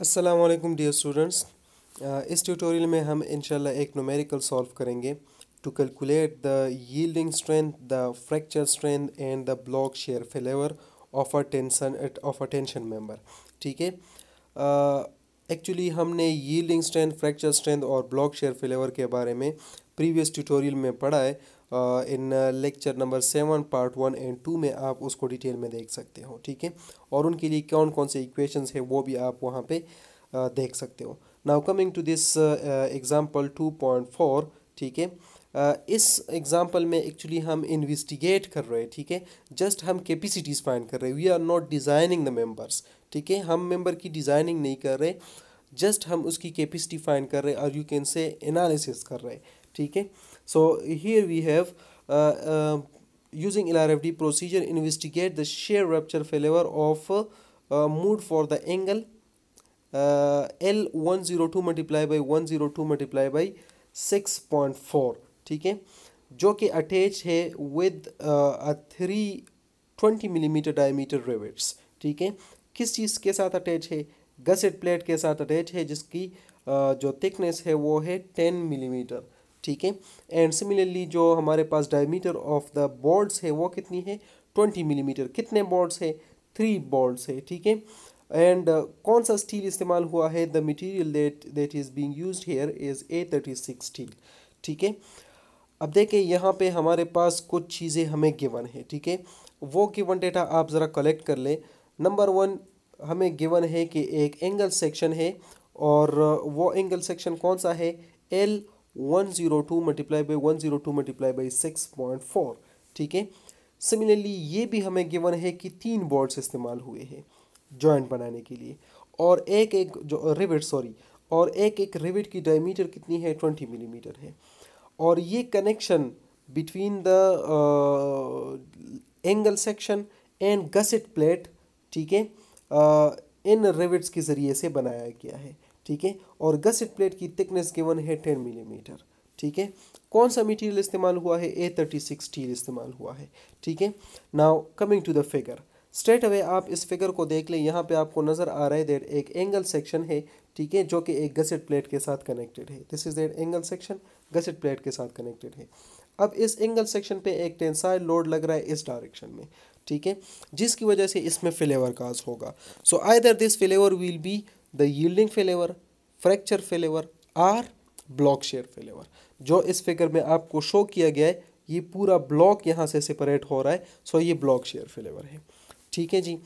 Aslam dear students इस tutorial में हम इंशाल्लाह एक नोमेरिकल सॉल्व करेंगे to calculate the yielding strength the fracture strength and the block shear failure of a tension of a tension member ठीक है actually uh, हमने यील्डिंग स्ट्रेंथ फ्रैक्चर स्ट्रेंथ और ब्लॉक शेयर फेलेवर के बारे में previous tutorial में पढ़ा है in lecture number seven part one and two में आप उसको डिटेल में देख सकते हो ठीक है और उनके लिए कौन कौन से इक्वेशंस है वो भी आप वहाँ पे देख सकते हो now coming to this example two point four ठीक है Uh, इस एग्ज़ाम्पल में एक्चुअली हम इन्वेस्टिगेट कर रहे हैं ठीक है जस्ट हम कैपेसिटीज़ फाइंड कर रहे हैं we are not designing the members ठीक है हम मेंबर की डिज़ाइनिंग नहीं कर रहे जस्ट हम उसकी कैपेसिटी फाइंड कर रहे हैं और यू कैन से एनालिसिस कर रहे हैं ठीक है so here we have using L R F D procedure investigate the shear rupture failure of mode for the angle L one zero two multiply by one zero two multiply by six point four ठीक है जो कि attach है with three twenty millimeter diameter rivets ठीक है किस चीज़ के साथ अटैच है गसेट प्लेट के साथ अटैच है जिसकी uh, जो थिकनेस है वो है टेन मिलीमीटर ठीक है एंड सिमिलरली जो हमारे पास डायमीटर ऑफ द बॉल्स है वो कितनी है ट्वेंटी मिलीमीटर कितने बॉल्स है थ्री बॉल्स है ठीक है एंड uh, कौन सा स्टील इस्तेमाल हुआ है the material that that is being used here is A thirty six steel ठीक है अब देखें यहाँ पे हमारे पास कुछ चीज़ें हमें गिवन है ठीक है वो गिवन डेटा आप ज़रा कलेक्ट कर लें नंबर वन हमें गिवन है कि एक एंगल सेक्शन है और uh, वो एंगल सेक्शन कौन सा है L one zero two multiply by one zero two multiply by six point four ठीक है सिमिलरली ये भी हमें गिवन है कि तीन बोर्ड्स इस्तेमाल हुए हैं जॉइंट बनाने के लिए और एक एक जो रिविट सॉरी और एक एक रिविट की डायमीटर कितनी है ट्वेंटी मिलीमीटर है और ये connection between the angle section and gusset plate ठीक है uh, इन रिविट्स के ज़रिए से बनाया गया है ठीक है और गसेट प्लेट की थिकनेस गिवन है टेन मिलीमीटर ठीक है कौन सा मटेरियल इस्तेमाल हुआ है ए थर्टी सिक्स स्टील इस्तेमाल हुआ है ठीक है now coming to the figure straight away आप इस फिगर को देख लें यहाँ पे आपको नज़र आ रहा है देर एक एंगल सेक्शन है ठीक है जो कि एक गसेट प्लेट के साथ कनेक्टेड है this is there angle section gusset plate के साथ कनेक्टेड है अब इस एंगल सेक्शन पे एक टेंसाइल लोड लग रहा है इस डायरेक्शन में ठीक है जिसकी वजह से इसमें फ्लेवर काज होगा so either this failure will be the yielding failure fracture failure or block shear failure जो इस फिगर में आपको शो किया गया है ये पूरा ब्लॉक यहाँ से सेपरेट हो रहा है सो ये ब्लॉक शेयर फेलेवर है ठीक है जी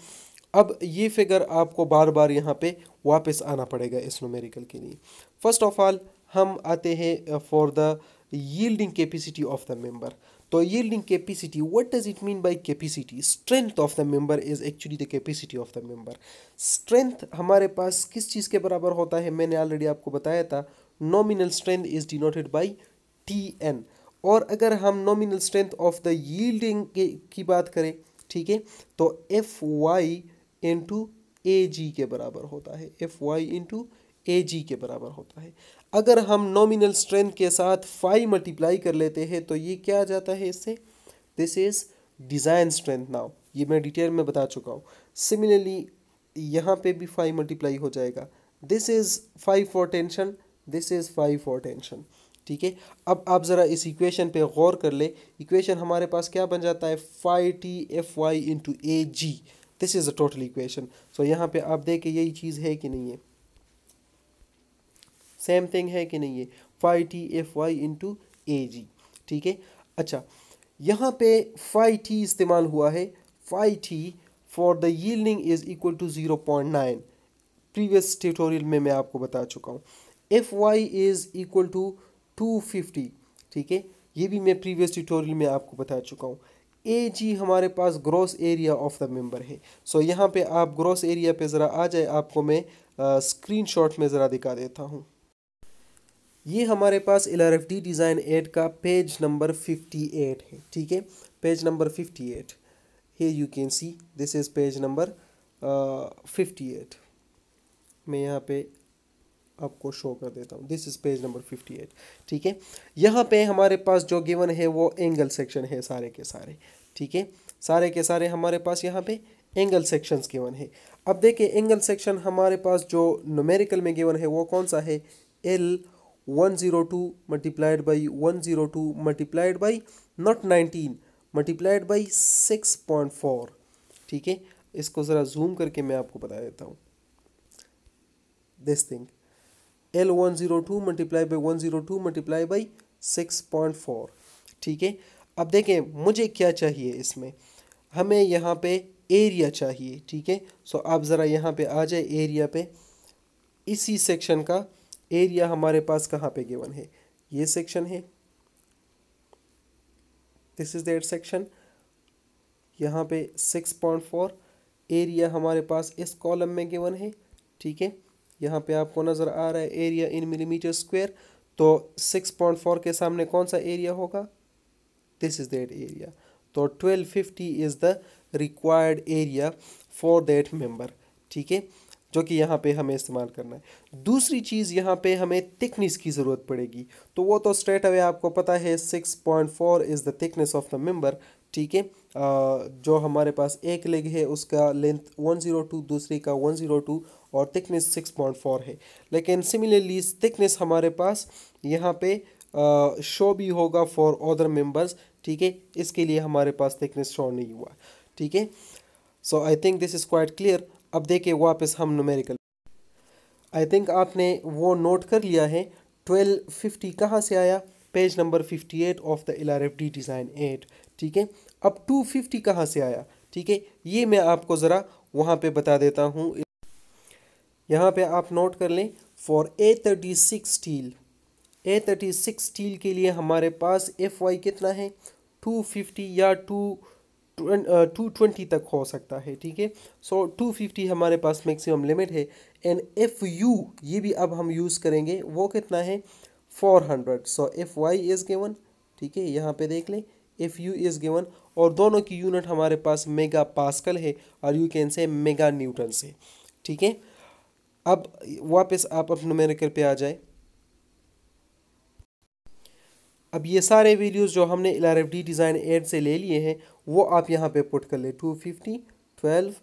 अब ये फिगर आपको बार बार यहाँ पे वापस आना पड़ेगा इस नोमेरिकल के लिए फर्स्ट ऑफ ऑल हम आते हैं for the yielding capacity of the member तो yielding capacity what does it mean by capacity strength of the member is actually the capacity of the member strength हमारे पास किस चीज़ के बराबर होता है मैंने ऑलरेडी आपको बताया था nominal strength is denoted by T N और अगर हम nominal strength of the yielding की बात करें ठीक है तो F Y into A G के बराबर होता है F Y into A G के बराबर होता है अगर हम नॉमिनल स्ट्रेंथ के साथ फाइव मल्टीप्लाई कर लेते हैं तो ये क्या आ जाता है इससे this is design strength now ये मैं डिटेल में बता चुका हूँ सिमिलरली यहाँ पे भी फाइव मल्टीप्लाई हो जाएगा this is five for tension this is five for tension ठीक है अब आप ज़रा इस इक्वेशन पे गौर कर ले इक्वेशन हमारे पास क्या बन जाता है five T F Y into A G this is a total equation so यहाँ पे आप देखें यही चीज़ है कि नहीं है सेम थिंग है कि नहीं ये five T F Y into A G ठीक है अच्छा यहाँ पे फाइव टी इस्तेमाल हुआ है five T for the yielding is equal to zero point nine previous tutorial में मैं आपको बता चुका हूँ F Y is equal to two fifty ठीक है ये भी मैं प्रीवियस ट्यूटोरियल में आपको बता चुका हूँ ए जी हमारे पास gross area of the member है सो so, यहाँ पे आप ग्रॉस एरिया पे ज़रा आ जाए आपको मैं स्क्रीनशॉट में ज़रा दिखा देता हूँ ये हमारे पास L R F D design aid का पेज नंबर फिफ्टी एट है ठीक है page number fifty eight hey you can see this is page number fifty eight मैं यहाँ पे आपको शो कर देता हूँ this is page number fifty eight ठीक है यहाँ पे हमारे पास जो गिवन है वो एंगल सेक्शन है सारे के सारे ठीक है सारे के सारे हमारे पास यहाँ पे एंगल सेक्शंस गिवन है अब देखिए एंगल सेक्शन हमारे पास जो नोमेरिकल में गिवन है वो कौन सा है L 102 multiplied by 102 multiplied by not 19 multiplied by six point four ठीक है इसको ज़रा जूम करके मैं आपको बता देता हूँ this thing L one zero two multiply by one zero two multiply by six point four ठीक है अब देखें मुझे क्या चाहिए इसमें हमें यहाँ पे एरिया चाहिए ठीक है सो आप ज़रा यहाँ पे आ जाए एरिया पे इसी सेक्शन का एरिया हमारे पास कहाँ पे गिवन है ये सेक्शन है दिस इज देट सेक्शन यहाँ पे सिक्स पॉइंट फोर एरिया हमारे पास इस कॉलम में गिवन है ठीक है यहाँ पे आपको नज़र आ रहा है एरिया इन मिलीमीटर स्क्वायर तो सिक्स पॉइंट फोर के सामने कौन सा एरिया होगा दिस इज़ दैट एरिया तो twelve fifty is the required area for that member ठीक है जो कि यहाँ पे हमें इस्तेमाल करना है दूसरी चीज़ यहाँ पे हमें थिकनेस की ज़रूरत पड़ेगी तो वो तो स्ट्रेट अवे आपको पता है six point four is the thickness of the member ठीक है जो हमारे पास एक लेग है उसका लेंथ वन ज़ीरो टू दूसरी का वन ज़ीरो टू और थिकनेस सिक्स पॉइंट फोर है लेकिन सिमिलरली थिकनेस हमारे पास यहाँ पे शो भी होगा फॉर अदर मेम्बर्स ठीक है इसके लिए हमारे पास थिकनेस शो नहीं हुआ ठीक है so I think this is quite clear अब देखिए वापस हम नुमेरिकल आई थिंक आपने वो नोट कर लिया है ट्वेल्व फिफ्टी कहाँ से आया page number fifty eight of the L R F D design aid ठीक है अब टू फिफ्टी कहाँ से आया ठीक है ये मैं आपको ज़रा वहाँ पे बता देता हूँ यहाँ पे आप नोट कर लें for A thirty six steel A thirty six steel के लिए हमारे पास एफ वाई कितना है टू फिफ्टी या टू टू ट्वेंटी तक हो सकता है ठीक है सो टू फिफ्टी हमारे पास मैक्सिमम लिमिट है एंड एफ़ यू ये भी अब हम यूज़ करेंगे वो कितना है four hundred so F Y is given ठीक है यहाँ पे देख लें एफ़ यू इज़ गिवन और दोनों की यूनिट हमारे पास मेगा पास्कल है और you can say mega newton से ठीक है अब वापस आप अपने मेरे पे आ जाए अब ये सारे वीडियोज़ जो हमने L R F D design aid से ले लिए हैं वो आप यहाँ पे पुट कर ले two fifty twelve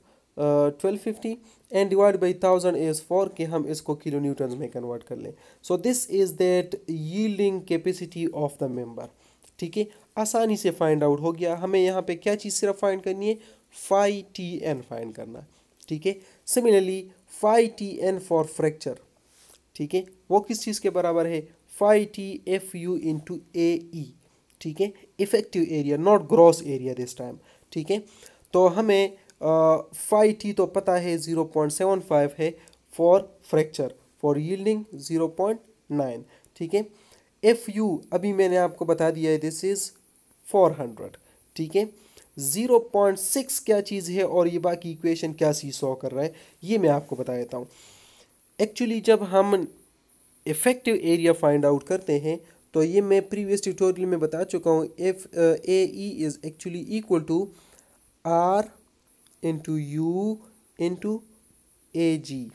twelve fifty and divide by thousand as four के हम इसको किलो न्यूटन में कन्वर्ट कर लें so this is that yielding capacity of the member ठीक है आसानी से फाइंड आउट हो गया हमें यहाँ पे क्या चीज़ सिर्फ फाइंड करनी है फाइव टी एन फाइंड करना ठीक है similarly five T N for fracture ठीक है वो किस चीज़ के बराबर है five T F U into A E ठीक है effective area not gross area this time ठीक है तो हमें फाइव टी तो पता है ज़ीरो पॉइंट सेवन फाइव है for fracture for yielding zero point nine ठीक है एफ यू अभी मैंने आपको बता दिया है दिस इज़ फोर हंड्रेड ठीक है ज़ीरो पॉइंट सिक्स क्या चीज़ है और ये बाकी इक्वेशन क्या सी सॉ कर रहा है ये मैं आपको बता देता हूँ एक्चुअली जब हम इफ़ेक्टिव एरिया फाइंड आउट करते हैं तो ये मैं प्रीवियस ट्यूटोरियल में बता चुका हूँ F A E is actually equal to R into U into A G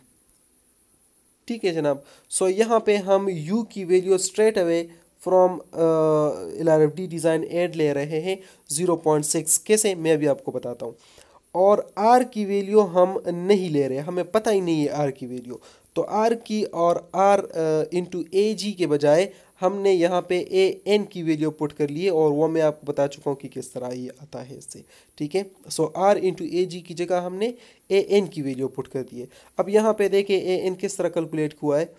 ठीक है जनाब सो so, यहाँ पे हम यू की value straight away from L R F D design aid ले रहे हैं ज़ीरो पॉइंट सिक्स कैसे मैं अभी आपको बताता हूँ और आर की वैल्यू हम नहीं ले रहे हमें पता ही नहीं है आर की वैल्यू तो आर की और आर इंटू ए जी के बजाय हमने यहाँ पे ए एन की वैल्यू पुट कर लिए और वो मैं आपको बता चुका हूँ कि किस तरह ये आता है इससे ठीक है सो आर इंटू ए जी की जगह हमने ए एन की वैल्यू पुट कर दिए अब यहाँ पे देखें ए एन किस तरह कैलकुलेट हुआ है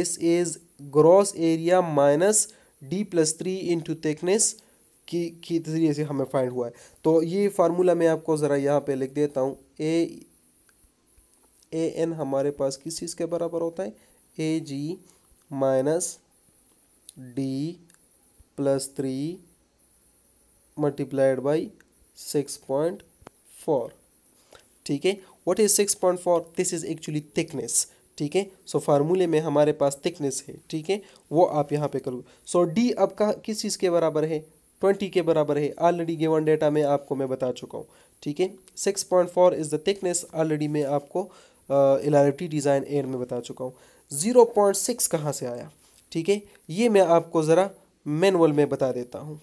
this is gross area minus D plus three into thickness की जरिए तरीके से हमें फाइंड हुआ है तो ये फार्मूला मैं आपको ज़रा यहाँ पर लिख देता हूँ ए ए एन हमारे पास किस चीज़ के बराबर होता है A G minus D plus three multiplied by six point four ठीक है what is six point four this is actually thickness ठीक है सो फार्मूले में हमारे पास थिकनेस है ठीक है वो आप यहाँ पे करो सो डी अब का किस चीज़ के बराबर है ट्वेंटी के बराबर है ऑलरेडी गेवन डेटा में आपको मैं बता चुका हूँ ठीक है six point four is the thickness already मैं आपको एलारिटी डिज़ाइन एयर में बता चुका हूँ ज़ीरो पॉइंट सिक्स कहाँ से आया ठीक है ये मैं आपको ज़रा मैनुअल में बता देता हूँ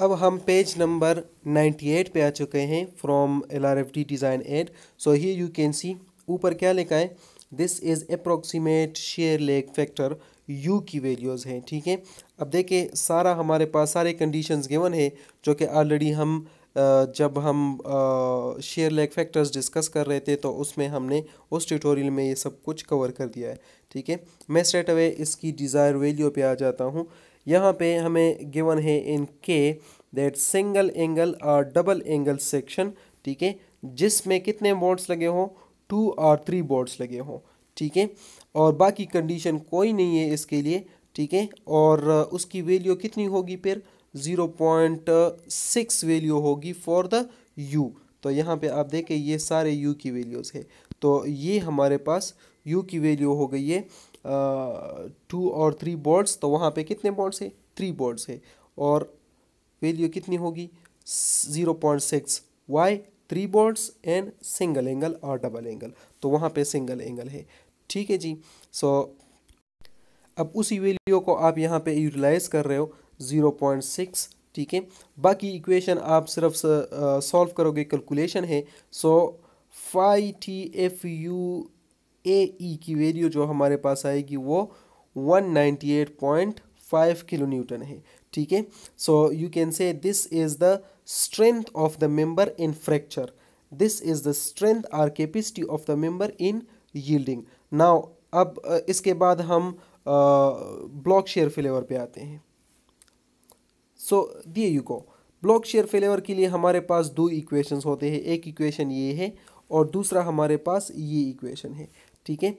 अब हम पेज नंबर नाइन्टी एट पर आ चुके हैं from L R F D design aid so ही यू कैन सी ऊपर क्या लिखा है this is approximate shear lag factor U की वैल्यूज़ हैं ठीक है अब देखिए सारा हमारे पास सारे कंडीशंस गिवन है जो कि ऑलरेडी हम जब हम शेयर लेग फैक्टर्स डिस्कस कर रहे थे तो उसमें हमने उस ट्यूटोरियल में ये सब कुछ कवर कर दिया है ठीक है मैं स्ट्रेट अवे इसकी डिज़ायर वैल्यू पे आ जाता हूँ यहाँ पे हमें गिवन है इन के दैट सिंगल एंगल और डबल एंगल सेक्शन ठीक है जिसमें कितने बोर्ड्स लगे हों टू और थ्री बोर्ड्स लगे हों ठीक है और बाकी कंडीशन कोई नहीं है इसके लिए ठीक है और उसकी वैल्यू कितनी होगी फिर ज़ीरो पॉइंट सिक्स वैल्यू होगी फॉर द यू तो यहाँ पे आप देखें ये सारे यू की वैल्यूज़ है तो ये हमारे पास यू की वैल्यू हो गई है टू और थ्री बोर्ड्स तो वहाँ पे कितने बोर्ड्स है थ्री बोर्ड्स है और वैल्यू कितनी होगी zero point six Y three bolts and single angle और डबल एंगल तो वहाँ पे सिंगल एंगल है ठीक है जी सो so, अब उसी वैल्यू को आप यहाँ पे यूटिलाइज कर रहे हो ज़ीरो पॉइंट सिक्स ठीक है बाकी इक्वेशन आप सिर्फ सॉल्व करोगे कैलकुलेशन है so five T F U A E की वैल्यू जो हमारे पास आएगी वो one ninety eight point five kilo newton है ठीक है so you can say this is the strength of the member in fracture this is the strength or capacity of the member in yielding now अब इसके बाद हम block shear flavour पे आते हैं सो दिए यू को ब्लॉक शेयर फेलेवर के लिए हमारे पास दो इक्वेशंस होते हैं एक इक्वेशन ये है और दूसरा हमारे पास ये इक्वेशन है ठीक है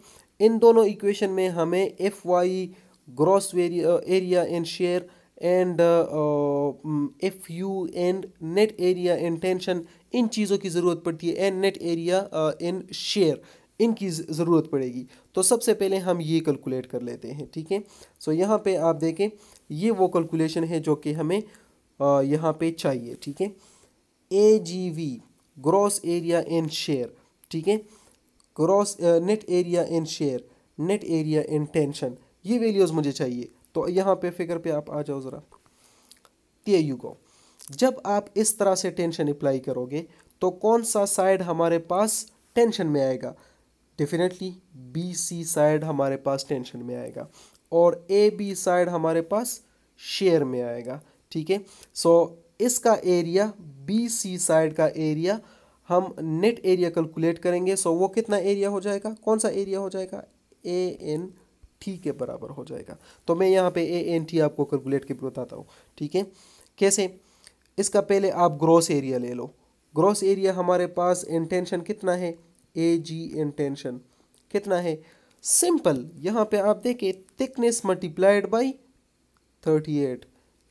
इन दोनों इक्वेशन में हमें F Y gross area and shear and F U and net area and tension इन चीज़ों की ज़रूरत पड़ती है and net area in shear इनकी ज़रूरत पड़ेगी तो सबसे पहले हम ये कैलकुलेट कर लेते हैं ठीक है सो यहाँ पे आप देखें ये वो कैलकुलेशन है जो कि हमें यहाँ पे चाहिए ठीक है A G V gross area in shear ठीक है gross net area in shear net area in tension ये वैल्यूज़ मुझे चाहिए तो यहाँ पे फिगर पे आप आ जाओ ज़रा ते यू गो जब आप इस तरह से टेंशन अप्लाई करोगे तो कौन सा साइड हमारे पास टेंशन में आएगा डेफिनेटली बी सी साइड हमारे पास टेंशन में आएगा और ए बी साइड हमारे पास शेयर में आएगा ठीक है सो इसका एरिया बी सी साइड का एरिया हम नेट एरिया कैलकुलेट करेंगे सो वो कितना एरिया हो जाएगा कौन सा एरिया हो जाएगा ए एन टी के बराबर हो जाएगा तो मैं यहाँ पे ए एन टी आपको कैलकुलेट के बताता हूँ ठीक है कैसे इसका पहले आप ग्रॉस एरिया ले लो ग्रॉस एरिया हमारे पास इंटेंशन कितना है ए जी इंटेंशन कितना है सिंपल यहाँ पे आप देखें thickness multiplied by thirty eight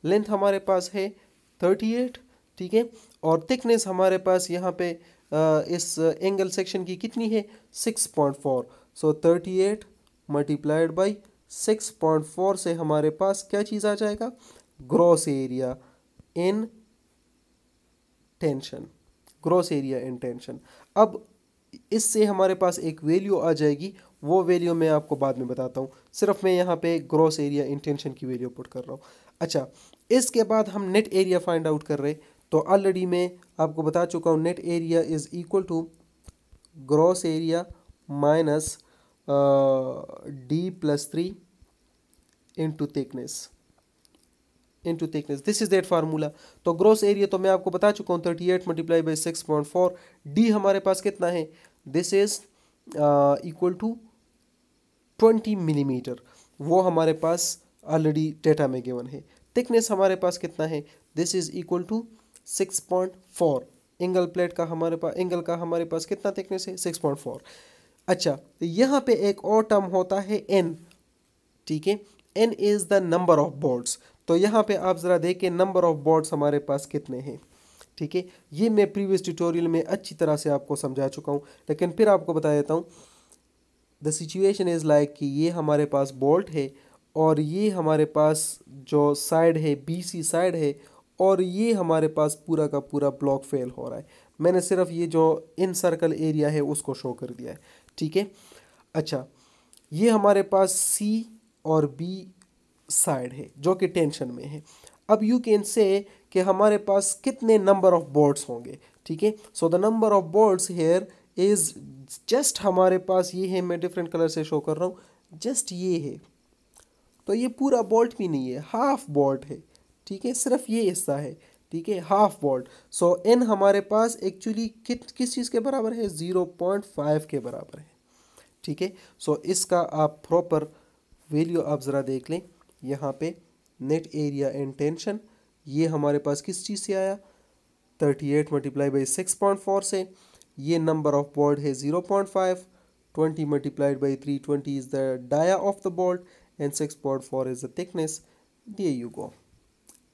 length हमारे पास है थर्टी एट ठीक है और थिकनेस हमारे पास यहाँ पे इस एंगल सेक्शन की कितनी है six point four so thirty eight multiplied by six point four से हमारे पास क्या चीज़ आ जाएगा gross area in tension gross area in tension अब इससे हमारे पास एक वैल्यू आ जाएगी वो वैल्यू मैं आपको बाद में बताता हूँ सिर्फ मैं यहाँ पे ग्रॉस एरिया इंटेंशन की वैल्यू पुट कर रहा हूँ अच्छा इसके बाद हम नेट एरिया फाइंड आउट कर रहे तो ऑलरेडी मैं आपको बता चुका हूँ net area is equal to gross area minus D plus three into thickness into thickness this is that formula तो ग्रॉस एरिया तो मैं आपको बता चुका हूँ thirty eight multiply by six point four D हमारे पास कितना है this is equal to twenty millimetre वो हमारे पास ऑलरेडी डेटा में गिवन है थिकनेस हमारे पास कितना है this is equal to six point four angle plate का हमारे पास एंगल का हमारे पास कितना थिकनेस है सिक्स पॉइंट फोर अच्छा तो यहाँ पे एक और टर्म होता है एन ठीक है N is the number of bolts तो यहाँ पे आप ज़रा देखें नंबर ऑफ बोर्ड्स हमारे पास कितने हैं ठीक है ये मैं प्रीवियस ट्यूटोरियल में अच्छी तरह से आपको समझा चुका हूँ लेकिन फिर आपको बता देता हूँ द सिचुएशन इज़ लाइक कि ये हमारे पास बोल्ट है और ये हमारे पास जो साइड है बी सी साइड है और ये हमारे पास पूरा का पूरा ब्लॉक फेल हो रहा है मैंने सिर्फ ये जो इन सर्कल एरिया है उसको शो कर दिया है ठीक है अच्छा ये हमारे पास सी और बी साइड है जो कि टेंशन में है अब यू कैन से कि हमारे पास कितने नंबर ऑफ बोर्ड्स होंगे ठीक है so the number of bolts here is just हमारे पास ये है मैं डिफरेंट कलर से शो कर रहा हूँ जस्ट ये है तो ये पूरा बॉल्ट भी नहीं है हाफ बॉल्ट है ठीक है सिर्फ ये हिस्सा है ठीक है हाफ बोल्ट सो एन हमारे पास एक्चुअली कित किस चीज़ के बराबर है ज़ीरो पॉइंट फाइव के बराबर है ठीक है सो इसका आप प्रॉपर वैल्यू आप ज़रा देख लें यहाँ पे नेट एरिया एंड टेंशन ये हमारे पास किस चीज़ से आया thirty eight multiply by six point four से ये नंबर ऑफ बॉल्ट है zero point five twenty multiplied by three twenty is the dia of the bolt and six point four is the thickness there you go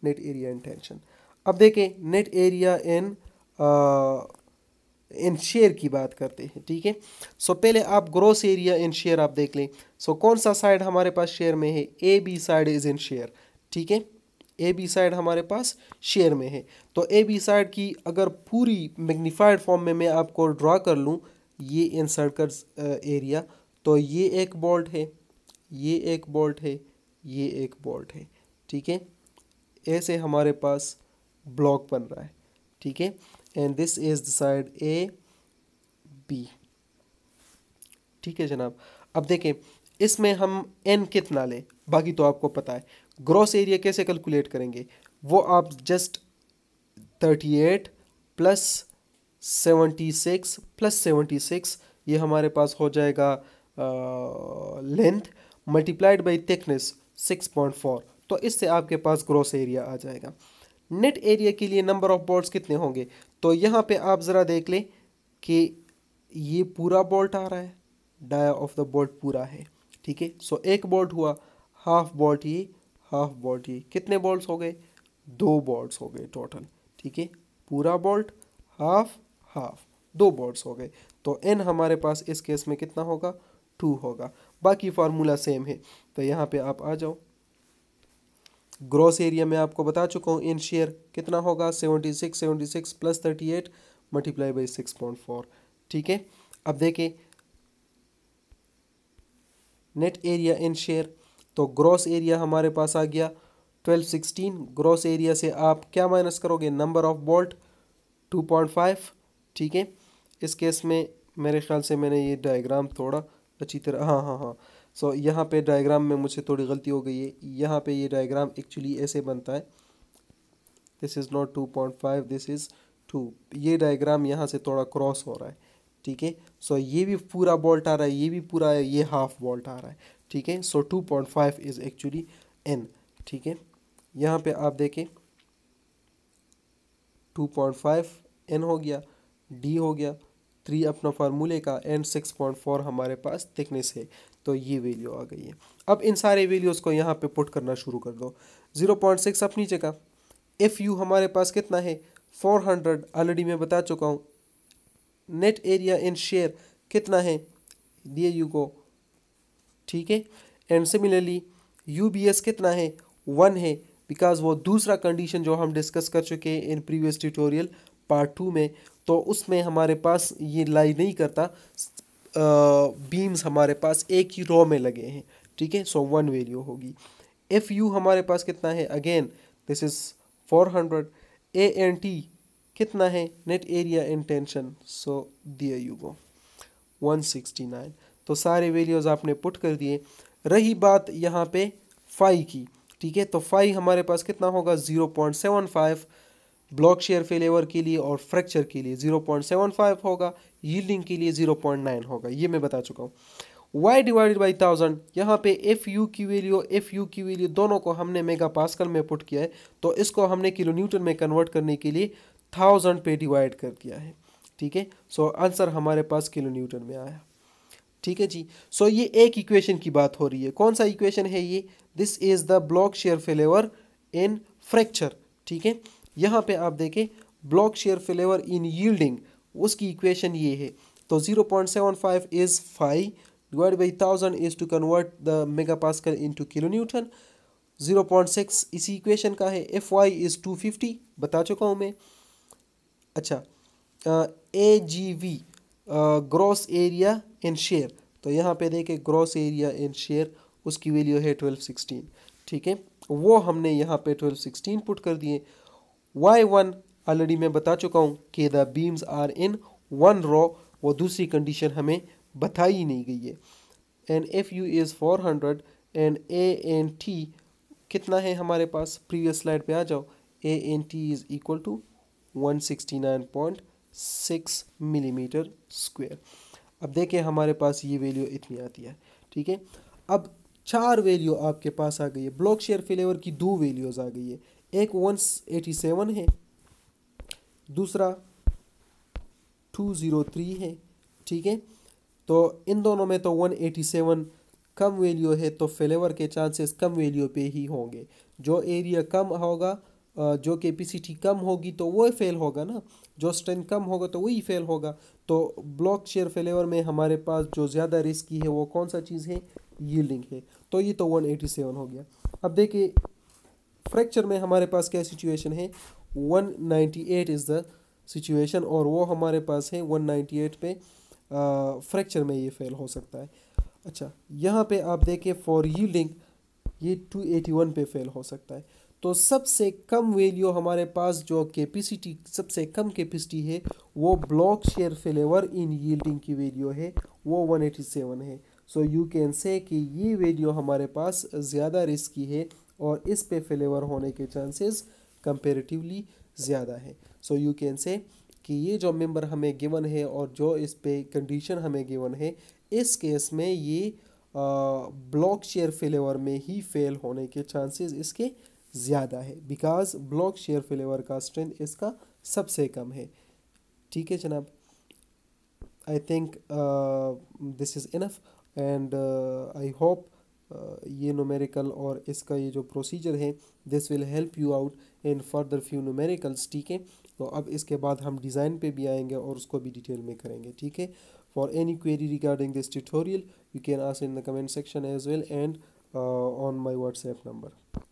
net area in tension अब देखें net area in in shear की बात करते हैं ठीक है सो पहले आप ग्रोस एरिया इन शेयर आप देख लें सो कौन सा साइड हमारे पास शेयर में है A B side is in shear ठीक है ए बी साइड हमारे पास शेयर में है तो ए बी साइड की अगर पूरी मैग्नीफाइड फॉर्म में मैं आपको ड्रा कर लूँ ये इंसर्ट कर एरिया तो ये एक बॉल्ट है ये एक बॉल्ट है ये एक बॉल्ट है ठीक है ऐसे हमारे पास ब्लॉक बन रहा है ठीक है and this is the side A B ठीक है जनाब अब देखें इसमें हम एन कितना लें बाकी तो आपको पता है ग्रॉस एरिया कैसे कैलकुलेट करेंगे वो आप just thirty eight plus seventy six plus seventy six ये हमारे पास हो जाएगा length multiplied by thickness six point four तो इससे आपके पास ग्रॉस एरिया आ जाएगा नेट एरिया के लिए नंबर ऑफ बॉल्ट कितने होंगे तो यहाँ पे आप ज़रा देख लें कि ये पूरा बोल्ट आ रहा है डाया ऑफ द बोल्ट पूरा है ठीक है सो एक बोल्ट हुआ हाफ बोल्ट ये हाफ बॉल्ट ये कितने बोल्ट हो गए दो बॉल्ट हो गए टोटल ठीक है पूरा बॉल्ट हाफ हाफ दो बोल्ट हो गए तो एन हमारे पास इस केस में कितना होगा टू होगा बाकी फार्मूला सेम है तो यहाँ पे आप आ जाओ ग्रॉस एरिया में आपको बता चुका हूँ इन शेयर कितना होगा seventy six seventy six plus thirty eight multiply by six point four ठीक है अब देखें नेट एरिया इन शेयर तो ग्रॉस एरिया हमारे पास आ गया ट्वेल्व सिक्सटीन ग्रॉस एरिया से आप क्या माइनस करोगे number of bolt two point five ठीक है इस केस में मेरे ख्याल से मैंने ये डायग्राम थोड़ा अच्छी तरह हाँ हाँ हाँ सो so, यहाँ पे डायग्राम में मुझसे थोड़ी गलती हो गई है यहाँ पे ये डायग्राम एक्चुअली ऐसे बनता है this is not two point five this is two ये डायग्राम यहाँ से थोड़ा क्रॉस हो रहा है ठीक है सो ये भी पूरा बोल्ट आ रहा है ये भी पूरा ये हाफ बोल्ट आ रहा है ठीक है so two point five is actually N ठीक है यहाँ पे आप देखें टू पॉइंट फाइव एन हो गया डी हो गया थ्री अपना फार्मूले का एन सिक्स पॉइंट फोर हमारे पास थिकनेस है तो ये वैल्यू आ गई है अब इन सारे वैल्यूज़ को यहाँ पे पुट करना शुरू कर दो ज़ीरो पॉइंट सिक्स अपनी जगह एफ़ यू हमारे पास कितना है फोर हंड्रेड ऑलरेडी मैं बता चुका हूँ नेट एरिया इन शेयर कितना है डी यू को ठीक है and similarly U B S कितना है वन है बिकॉज वो दूसरा कंडीशन जो हम डिस्कस कर चुके हैं in previous tutorial part two में तो उसमें हमारे पास ये लाई नहीं करता बीम्स uh, हमारे पास एक ही रॉ में लगे हैं ठीक है सो वन वैल्यू होगी एफ़ यू हमारे पास कितना है again this is four hundred A N T कितना है net area in tension so there you go one sixty nine तो सारे वैल्यूज़ आपने पुट कर दिए रही बात यहाँ पे फाई की ठीक है तो फाई हमारे पास कितना होगा zero point seven five block shear failure के लिए और फ्रैक्चर के लिए ज़ीरो पॉइंट सेवन फाइव होगा यील्डिंग के लिए ज़ीरो पॉइंट नाइन होगा ये मैं बता चुका हूँ वाई डिवाइडेड बाई थाउजेंड यहाँ पे एफ यू की वैल्यू एफ यू की वैल्यू दोनों को हमने मेगा पासकल में पुट किया है तो इसको हमने किलो न्यूटन में कन्वर्ट करने के लिए थाउजेंड पे डिवाइड कर दिया है ठीक है सो आंसर हमारे पास किलो न्यूटन में आया ठीक है जी सो so, ये एक इक्वेशन की बात हो रही है कौन सा इक्वेशन है ये this is the block shear failure in fracture ठीक है यहाँ पे आप देखें block shear failure in yielding उसकी इक्वेशन ये है तो zero point seven five is five divide by thousand is to convert the mega pascal into kilo newton zero point six इसी इक्वेशन का है F Y is two fifty बता चुका हूँ मैं अच्छा A G V gross area in shear तो यहाँ पे देखें ग्रॉस एरिया इन शेयर उसकी वैल्यू है ट्वेल्व सिक्सटीन ठीक है वो हमने यहाँ पे ट्वेल्व सिक्सटीन पुट कर दिए वाई वन ऑलरेडी मैं बता चुका हूँ कि the beams are in one row वो दूसरी कंडीशन हमें बताई नहीं गई है and F U is four hundred and A N T कितना है हमारे पास प्रीवियस स्लाइड पे आ जाओ A N T is equal to one sixty nine point six millimetre square अब देखिए हमारे पास ये वैल्यू इतनी आती है ठीक है अब चार वैल्यू आपके पास आ गई है ब्लॉक शेयर फ्लेवर की दो वैल्यूज़ आ गई है एक वन एटी सेवन है दूसरा टू ज़ीरो थ्री है ठीक है तो इन दोनों में तो वन एटी सेवन कम वैल्यू है तो फेलेवर के चांसेस कम वैल्यू पे ही होंगे जो एरिया कम होगा जो कैपेसिटी कम होगी तो वो फेल होगा ना जो स्ट्रेंथ कम होगा तो वही फेल होगा तो ब्लॉक शेयर फेलेवर में हमारे पास जो ज़्यादा रिस्की है वो कौन सा चीज़ है यील्डिंग है तो ये तो 187 हो गया अब देखिए फ्रैक्चर में हमारे पास क्या सिचुएशन है 198 इज़ द सिचुएशन और वो हमारे पास है 198 पे फ्रैक्चर में ये फेल हो सकता है अच्छा यहाँ पे आप देखें फॉर यील्डिंग ये 281 पे फेल हो सकता है तो सबसे कम वैल्यू हमारे पास जो कैपेसिटी सबसे कम कैपेसिटी है वो block shear failure in yielding की वैल्यू है वो 187 है सो यू कैन से कि ये वैल्यू हमारे पास ज़्यादा रिस्की है और इस पे फेलेवर होने के चांसेस कंपेरेटिवली ज़्यादा है सो यू कैन से कि ये जो मेंबर हमें गिवन है और जो इस पे कंडीशन हमें गिवन है इस केस में ये ब्लॉक शेयर फेलेवर में ही फेल होने के चांसेस इसके ज़्यादा है बिकॉज ब्लॉक शेयर फ्लेवर का स्ट्रेंथ इसका सबसे कम है ठीक है जनाब I think this is enough and I hope ये नोमेरिकल और इसका ये जो प्रोसीजर है this will help you out in further few numericals ठीक है तो अब इसके बाद हम डिज़ाइन पे भी आएंगे और उसको भी डिटेल में करेंगे ठीक है for any query regarding this tutorial you can ask in the comment section as well and on my WhatsApp number